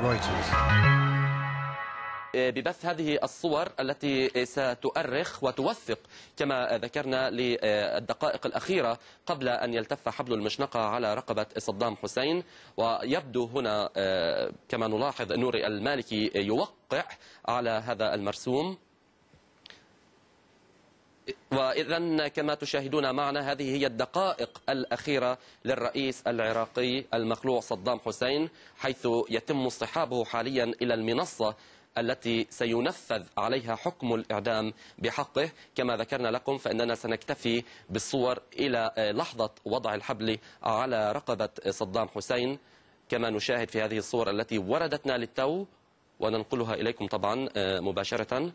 رويترز إيه، ببث هذه الصور التي ستؤرخ وتوثق كما ذكرنا للدقائق الأخيرة قبل أن يلتف حبل المشنقة على رقبة صدام حسين ويبدو هنا إيه، كما نلاحظ نوري المالكي يوقع على هذا المرسوم وإذا كما تشاهدون معنا هذه هي الدقائق الأخيرة للرئيس العراقي المخلوع صدام حسين حيث يتم اصطحابه حاليا إلى المنصة التي سينفذ عليها حكم الإعدام بحقه كما ذكرنا لكم فإننا سنكتفي بالصور إلى لحظة وضع الحبل على رقبة صدام حسين كما نشاهد في هذه الصور التي وردتنا للتو وننقلها إليكم طبعا آه، مباشرة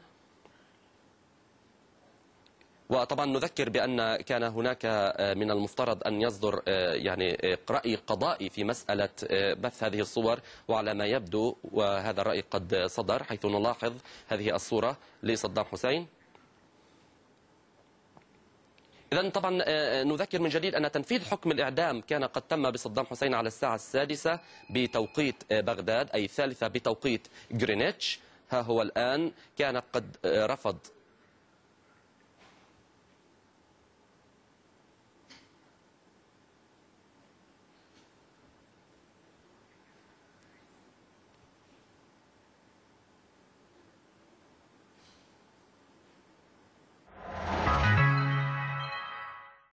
وطبعا نذكر بأن كان هناك آه، من المفترض أن يصدر آه، يعني آه، رأي قضائي في مسألة بث هذه الصور وعلى ما يبدو وهذا الرأي قد صدر حيث نلاحظ هذه الصورة لصدام حسين إذا طبعا نذكر من جديد أن تنفيذ حكم الإعدام كان قد تم بصدام حسين على الساعة السادسة بتوقيت بغداد أي الثالثة بتوقيت جرينتش ها هو الآن كان قد رفض